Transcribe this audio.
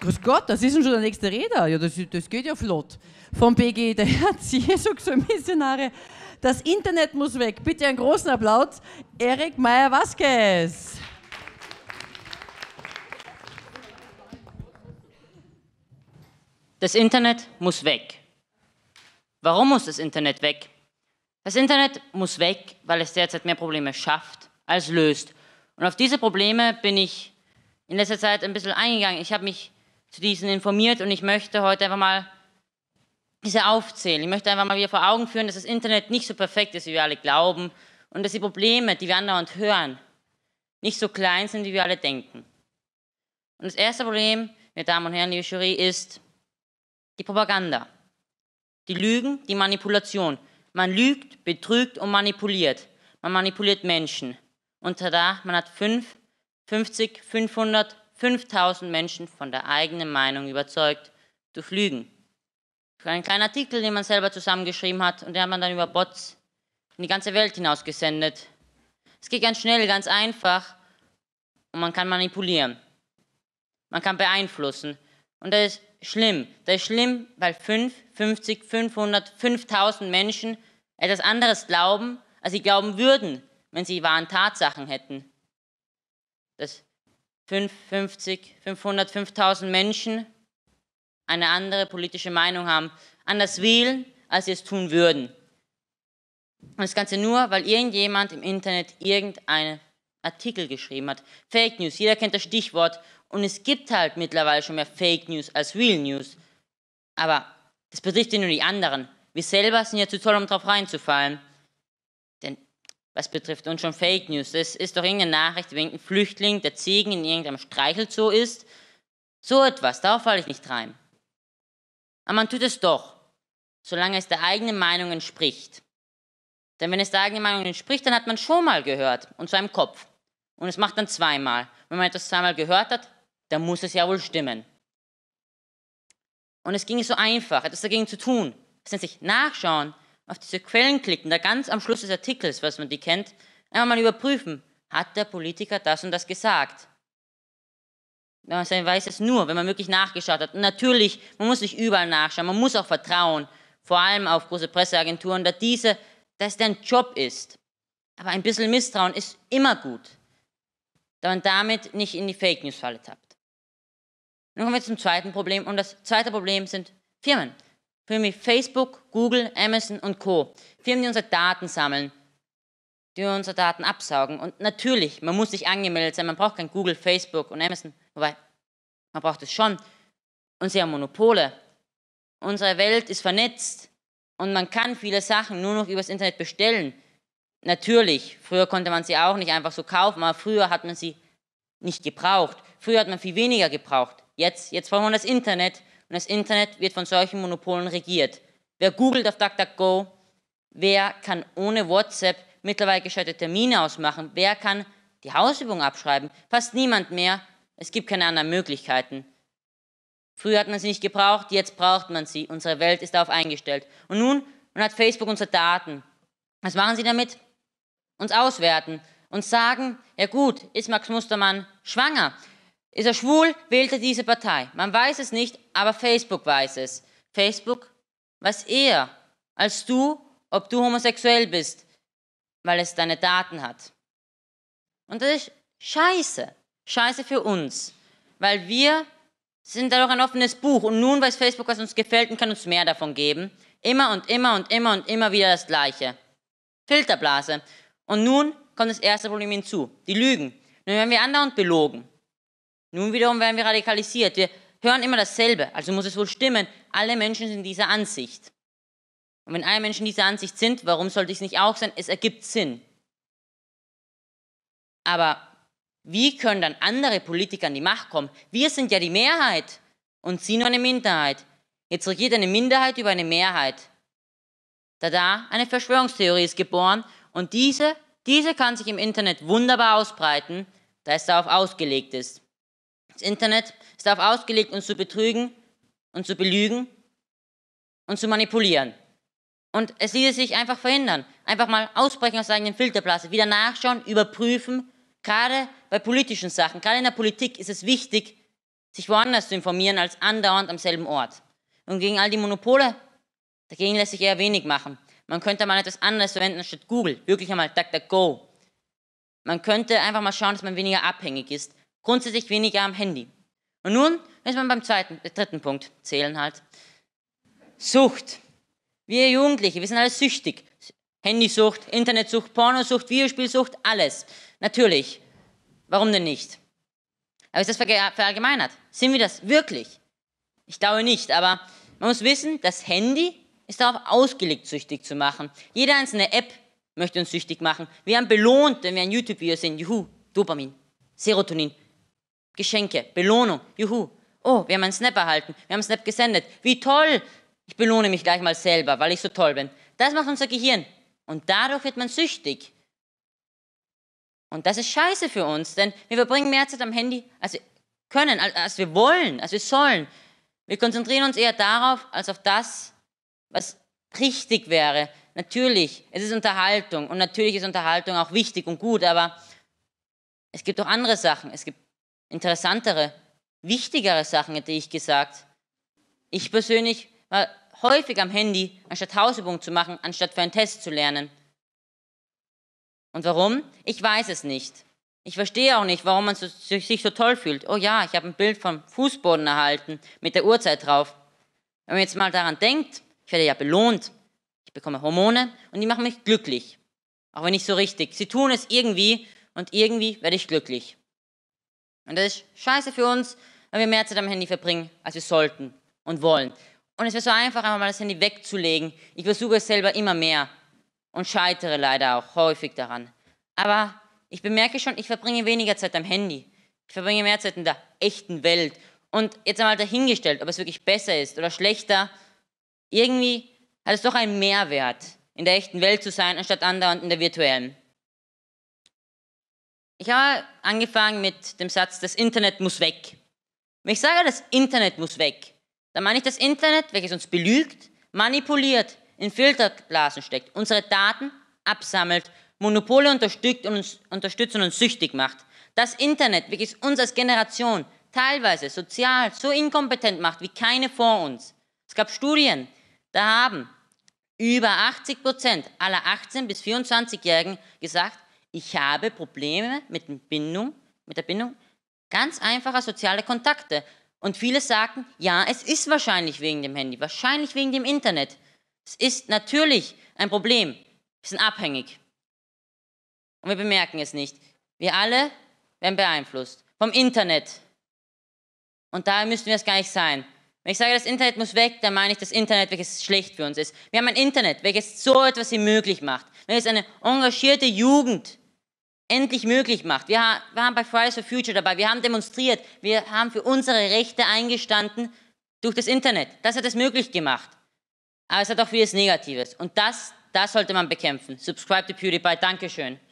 Grüß Gott, das ist schon der nächste Redner. Ja, das, das geht ja flott. Vom BG, der Herz Jesu Missionare. Das Internet muss weg. Bitte einen großen Applaus. Erik Meyer-Vasquez. Das Internet muss weg. Warum muss das Internet weg? Das Internet muss weg, weil es derzeit mehr Probleme schafft als löst. Und auf diese Probleme bin ich in letzter Zeit ein bisschen eingegangen. Ich habe mich zu diesen informiert und ich möchte heute einfach mal diese aufzählen. Ich möchte einfach mal wieder vor Augen führen, dass das Internet nicht so perfekt ist, wie wir alle glauben und dass die Probleme, die wir andauernd hören, nicht so klein sind, wie wir alle denken. Und das erste Problem, meine Damen und Herren, liebe Jury, ist die Propaganda. Die Lügen, die Manipulation. Man lügt, betrügt und manipuliert. Man manipuliert Menschen. Und tada, man hat 5, 50, 500 5000 Menschen von der eigenen Meinung überzeugt zu flügen. Durch einen kleinen Artikel, den man selber zusammengeschrieben hat und den hat man dann über Bots in die ganze Welt hinausgesendet. Es geht ganz schnell, ganz einfach und man kann manipulieren. Man kann beeinflussen und das ist schlimm. Das ist schlimm, weil 5, 50, 500, 5000 Menschen etwas anderes glauben, als sie glauben würden, wenn sie wahren Tatsachen hätten. Das 50, 500, 5000 Menschen eine andere politische Meinung haben, anders wählen, als sie es tun würden. Und das Ganze nur, weil irgendjemand im Internet irgendeinen Artikel geschrieben hat. Fake News, jeder kennt das Stichwort. Und es gibt halt mittlerweile schon mehr Fake News als Real News. Aber das betrifft ja nur die anderen. Wir selber sind ja zu toll, um drauf reinzufallen was betrifft uns schon Fake News. Es ist doch irgendeine Nachricht, wegen einem Flüchtling der Ziegen in irgendeinem Streichelzoo ist. So etwas, darauf falle ich nicht rein. Aber man tut es doch, solange es der eigenen Meinung entspricht. Denn wenn es der eigenen Meinung entspricht, dann hat man schon mal gehört, und zwar im Kopf. Und es macht dann zweimal. Wenn man etwas zweimal gehört hat, dann muss es ja wohl stimmen. Und es ging so einfach, etwas dagegen zu tun. Es nennt sich Nachschauen, auf diese Quellen klicken, da ganz am Schluss des Artikels, was man die kennt, einmal mal überprüfen, hat der Politiker das und das gesagt? Man weiß es nur, wenn man wirklich nachgeschaut hat. natürlich, man muss nicht überall nachschauen, man muss auch vertrauen, vor allem auf große Presseagenturen, da diese, dass dein Job ist. Aber ein bisschen Misstrauen ist immer gut, da man damit nicht in die Fake News-Falle tappt. Nun kommen wir zum zweiten Problem und das zweite Problem sind Firmen. Firmen wie Facebook, Google, Amazon und Co. Firmen, die unsere Daten sammeln, die unsere Daten absaugen. Und natürlich, man muss sich angemeldet sein, man braucht kein Google, Facebook und Amazon, wobei man braucht es schon. Und sie haben Monopole. Unsere Welt ist vernetzt und man kann viele Sachen nur noch übers Internet bestellen. Natürlich, früher konnte man sie auch nicht einfach so kaufen, aber früher hat man sie nicht gebraucht. Früher hat man viel weniger gebraucht. Jetzt, jetzt braucht man das Internet und das Internet wird von solchen Monopolen regiert. Wer googelt auf DuckDuckGo? Wer kann ohne WhatsApp mittlerweile gescheite Termine ausmachen? Wer kann die Hausübung abschreiben? Fast niemand mehr. Es gibt keine anderen Möglichkeiten. Früher hat man sie nicht gebraucht, jetzt braucht man sie. Unsere Welt ist darauf eingestellt. Und nun, nun hat Facebook unsere Daten. Was machen sie damit? Uns auswerten und sagen, ja gut, ist Max Mustermann schwanger? Ist er schwul, wählt er diese Partei. Man weiß es nicht, aber Facebook weiß es. Facebook weiß eher als du, ob du homosexuell bist, weil es deine Daten hat. Und das ist scheiße. Scheiße für uns. Weil wir sind dadurch ein offenes Buch und nun weiß Facebook, was uns gefällt und kann uns mehr davon geben. Immer und immer und immer und immer wieder das Gleiche. Filterblase. Und nun kommt das erste Problem hinzu. Die Lügen. Nun werden wir andauernd belogen. Nun wiederum werden wir radikalisiert. Wir hören immer dasselbe. Also muss es wohl stimmen. Alle Menschen sind dieser Ansicht. Und wenn alle Menschen dieser Ansicht sind, warum sollte ich es nicht auch sein? Es ergibt Sinn. Aber wie können dann andere Politiker an die Macht kommen? Wir sind ja die Mehrheit und sie nur eine Minderheit. Jetzt regiert eine Minderheit über eine Mehrheit. Da da, eine Verschwörungstheorie ist geboren und diese, diese kann sich im Internet wunderbar ausbreiten, da es darauf ausgelegt ist. Das Internet ist darauf ausgelegt, uns zu betrügen und zu belügen und zu manipulieren. Und es ließe sich einfach verhindern. Einfach mal ausbrechen aus der eigenen Filterblase, wieder nachschauen, überprüfen. Gerade bei politischen Sachen, gerade in der Politik ist es wichtig, sich woanders zu informieren als andauernd am selben Ort. Und gegen all die Monopole, dagegen lässt sich eher wenig machen. Man könnte mal etwas anderes verwenden statt Google. Wirklich einmal DuckDuckGo. Man könnte einfach mal schauen, dass man weniger abhängig ist grundsätzlich weniger am Handy. Und nun ist man beim zweiten, äh, dritten Punkt, zählen halt. Sucht. Wir Jugendliche, wir sind alle süchtig. Handysucht, Internetsucht, Pornosucht, Videospielsucht, alles. Natürlich. Warum denn nicht? Aber ist das verallgemeinert? Sind wir das wirklich? Ich glaube nicht, aber man muss wissen, das Handy ist darauf ausgelegt, süchtig zu machen. Jede einzelne App möchte uns süchtig machen. Wir haben belohnt, wenn wir ein YouTube-Video sehen. Juhu, Dopamin, Serotonin, Geschenke, Belohnung, juhu. Oh, wir haben einen Snap erhalten, wir haben einen Snap gesendet. Wie toll! Ich belohne mich gleich mal selber, weil ich so toll bin. Das macht unser Gehirn. Und dadurch wird man süchtig. Und das ist scheiße für uns, denn wir verbringen mehr Zeit am Handy, als wir können, als wir wollen, als wir sollen. Wir konzentrieren uns eher darauf, als auf das, was richtig wäre. Natürlich, es ist Unterhaltung und natürlich ist Unterhaltung auch wichtig und gut, aber es gibt auch andere Sachen. Es gibt interessantere, wichtigere Sachen, hätte ich gesagt. Ich persönlich war häufig am Handy, anstatt Hausübungen zu machen, anstatt für einen Test zu lernen. Und warum? Ich weiß es nicht. Ich verstehe auch nicht, warum man so, sich so toll fühlt. Oh ja, ich habe ein Bild vom Fußboden erhalten mit der Uhrzeit drauf. Wenn man jetzt mal daran denkt, ich werde ja belohnt. Ich bekomme Hormone und die machen mich glücklich. Auch wenn nicht so richtig. Sie tun es irgendwie und irgendwie werde ich glücklich. Und das ist scheiße für uns, weil wir mehr Zeit am Handy verbringen, als wir sollten und wollen. Und es wäre so einfach, einfach mal das Handy wegzulegen. Ich versuche es selber immer mehr und scheitere leider auch häufig daran. Aber ich bemerke schon, ich verbringe weniger Zeit am Handy. Ich verbringe mehr Zeit in der echten Welt. Und jetzt einmal dahingestellt, ob es wirklich besser ist oder schlechter, irgendwie hat es doch einen Mehrwert, in der echten Welt zu sein, anstatt andauernd in der virtuellen. Ich habe angefangen mit dem Satz, das Internet muss weg. Wenn ich sage, das Internet muss weg, dann meine ich das Internet, welches uns belügt, manipuliert, in Filterblasen steckt, unsere Daten absammelt, Monopole unterstützt und uns, unterstützt und uns süchtig macht. Das Internet, welches uns als Generation teilweise sozial so inkompetent macht wie keine vor uns. Es gab Studien, da haben über 80 Prozent aller 18- bis 24-Jährigen gesagt, ich habe Probleme mit, Bindung, mit der Bindung ganz einfacher sozialer Kontakte. Und viele sagen, ja, es ist wahrscheinlich wegen dem Handy, wahrscheinlich wegen dem Internet. Es ist natürlich ein Problem. Wir sind abhängig. Und wir bemerken es nicht. Wir alle werden beeinflusst vom Internet. Und da müssten wir es gar nicht sein. Wenn ich sage, das Internet muss weg, dann meine ich das Internet, welches schlecht für uns ist. Wir haben ein Internet, welches so etwas wie möglich macht. Wenn es eine engagierte Jugend endlich möglich macht. Wir, waren bei Fridays for Future dabei, wir haben demonstriert, wir haben für unsere Rechte eingestanden durch das Internet. Das hat es möglich gemacht. Aber es hat auch vieles Negatives. Und das, das sollte man bekämpfen. Subscribe to PewDiePie. Dankeschön.